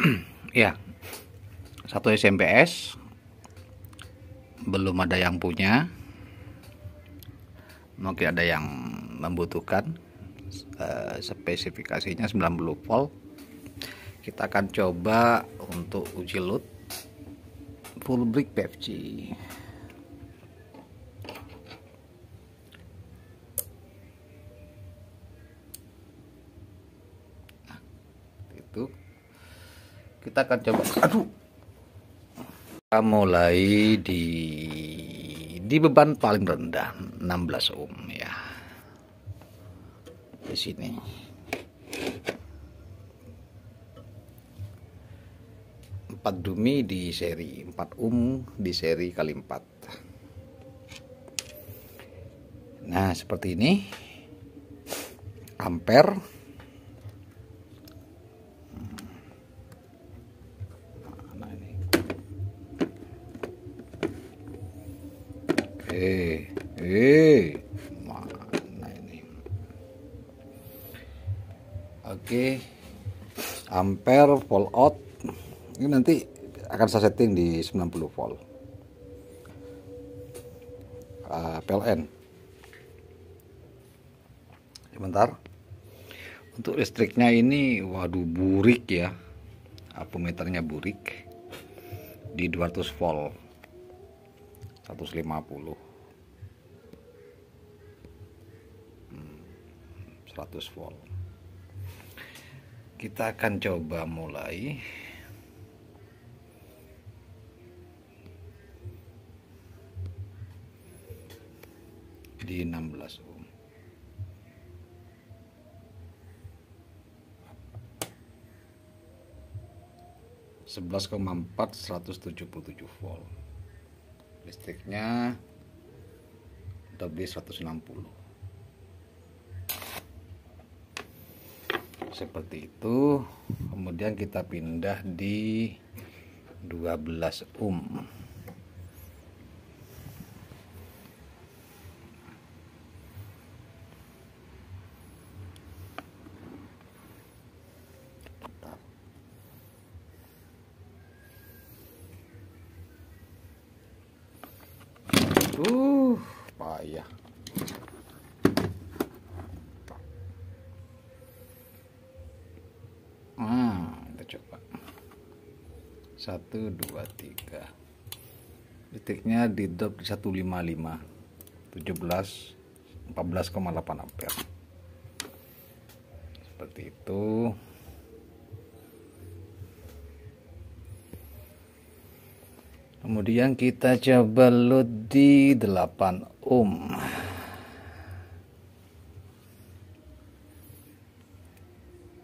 ya satu SMPS belum ada yang punya mungkin ada yang membutuhkan eh, spesifikasinya 90 volt kita akan coba untuk uji load full brick PFC nah, itu kita akan coba aduh kita mulai di di beban paling rendah 16 ohm ya di sini empat dumi di seri 4 ohm di seri kali 4 nah seperti ini ampere eh eh mana ini oke ampere volt out ini nanti akan saya setting di 90 volt uh, PLN sebentar untuk listriknya ini waduh burik ya apometernya burik di 200 volt 150 100 hmm, volt kita akan coba mulai di 16 ohm sebelas koma empat seratus tujuh puluh tujuh volt listriknya lebih 160 seperti itu kemudian kita pindah di 12 ohm Uh, payah. Nah, kita coba. Satu, dua, tiga. Detiknya di empat belas koma delapan ampere. Seperti itu. Kemudian kita coba load di 8 ohm.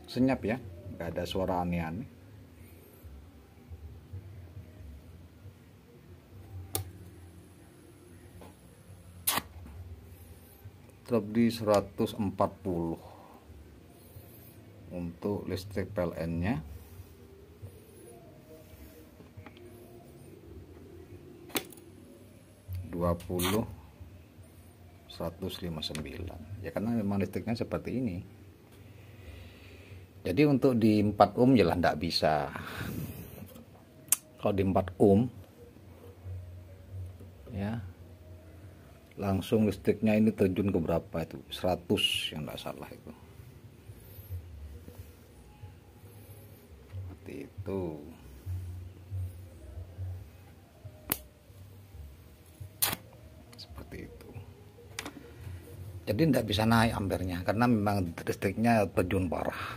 Senyap ya, nggak ada suara aneh-aneh. Drop di 140 untuk listrik PLN-nya. 20 159 ya karena memang listriknya seperti ini jadi untuk di 4 ohm jelas ya tidak bisa kalau di 4 ohm ya langsung listriknya ini terjun ke berapa itu 100 yang tidak salah itu seperti itu jadi tidak bisa naik ampernya karena memang listriknya terjun parah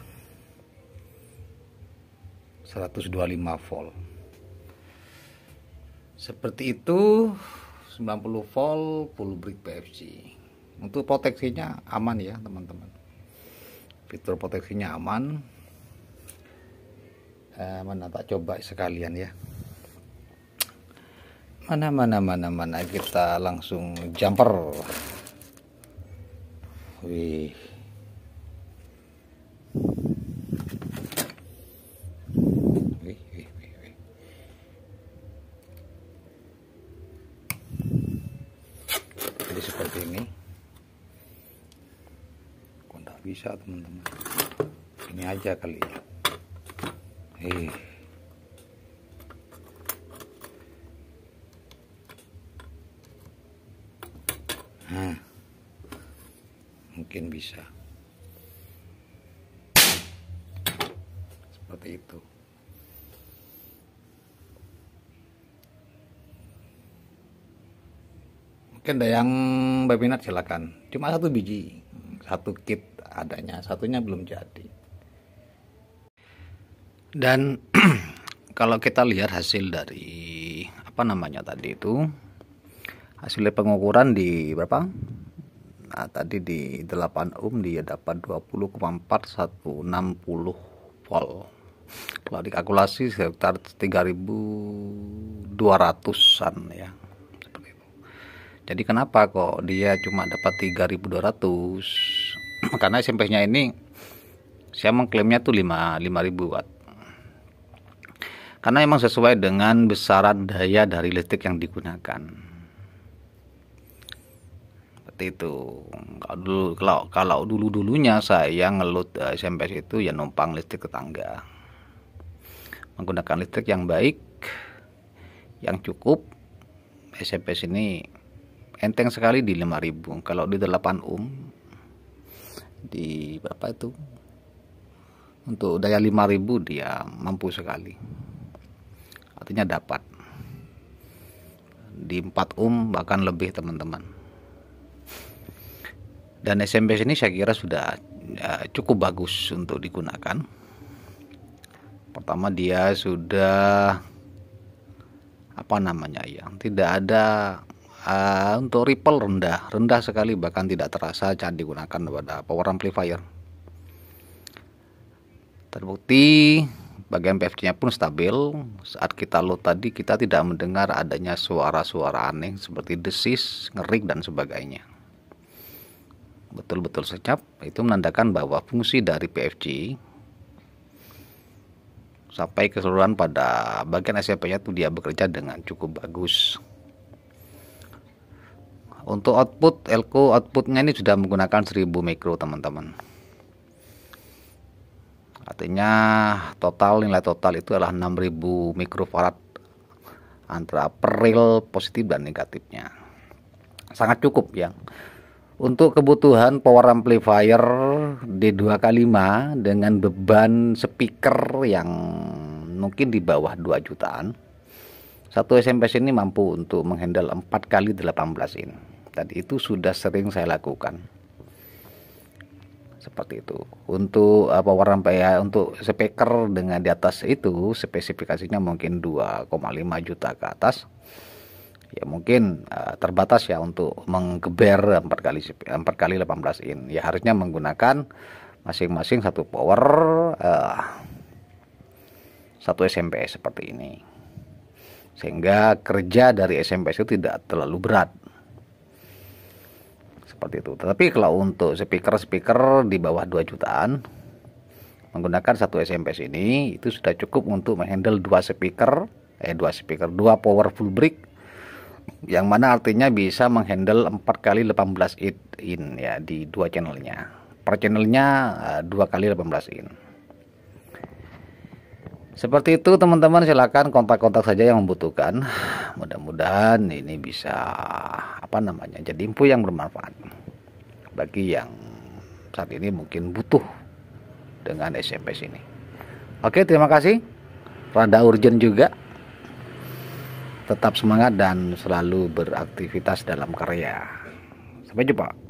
125 volt seperti itu 90 volt full brick PFC untuk proteksinya aman ya teman-teman fitur proteksinya aman eh, mana tak coba sekalian ya mana mana mana mana kita langsung jumper Wih. Jadi seperti ini. Kok bisa teman-teman? Ini aja kali ya. Hei. Nah mungkin bisa seperti itu mungkin ada yang berminat silakan cuma satu biji satu kit adanya satunya belum jadi dan kalau kita lihat hasil dari apa namanya tadi itu hasil pengukuran di berapa Nah, tadi di 8 ohm dia dapat 20,4160 volt. Kalau dikalkulasi sekitar 3200-an ya. Seperti itu. Jadi kenapa kok dia cuma dapat 3200? Karena SMP-nya ini saya mengklaimnya tuh 5 5000 watt. Karena emang sesuai dengan besaran daya dari listrik yang digunakan itu kalau dulu kalau kalau dulu dulunya saya ngelut eh, SMP itu ya numpang listrik tetangga menggunakan listrik yang baik yang cukup SMP sini enteng sekali di 5000 kalau di 8 ohm di berapa itu untuk daya 5000 dia mampu sekali artinya dapat di 4 ohm bahkan lebih teman-teman dan SMPS ini saya kira sudah eh, cukup bagus untuk digunakan pertama dia sudah apa namanya ya, tidak ada uh, untuk ripple rendah rendah sekali bahkan tidak terasa saat digunakan pada power amplifier terbukti bagian pfc nya pun stabil saat kita load tadi kita tidak mendengar adanya suara-suara aneh seperti desis ngerik dan sebagainya betul-betul senyap itu menandakan bahwa fungsi dari PFC sampai keseluruhan pada bagian SMP-nya itu dia bekerja dengan cukup bagus. Untuk output elko outputnya ini sudah menggunakan 1000 mikro teman-teman. Artinya total nilai total itu adalah 6000 mikrofarad antara peril positif dan negatifnya. Sangat cukup yang untuk kebutuhan power amplifier D2K5 dengan beban speaker yang mungkin di bawah 2 jutaan. Satu SMPS ini mampu untuk menghandle 4 kali 18 in. Tadi itu sudah sering saya lakukan. Seperti itu. Untuk apa eh, power amplifier untuk speaker dengan di atas itu spesifikasinya mungkin 2,5 juta ke atas ya mungkin uh, terbatas ya untuk menggeber 4 kali 4 kali 18 in. Ya harusnya menggunakan masing-masing satu power uh, satu SMP seperti ini. Sehingga kerja dari SMP itu tidak terlalu berat. Seperti itu. Tetapi kalau untuk speaker-speaker di bawah 2 jutaan menggunakan satu SMP ini itu sudah cukup untuk menghandle dua speaker eh dua speaker dua powerful brick yang mana artinya bisa menghandle 4 kali 18 in ya di dua channelnya per channelnya eh, dua kali 18 in seperti itu teman-teman silahkan kontak-kontak saja yang membutuhkan mudah-mudahan ini bisa apa namanya jadi info yang bermanfaat bagi yang saat ini mungkin butuh dengan SMS ini oke terima kasih rada urgent juga tetap semangat dan selalu beraktivitas dalam karya. Sampai jumpa.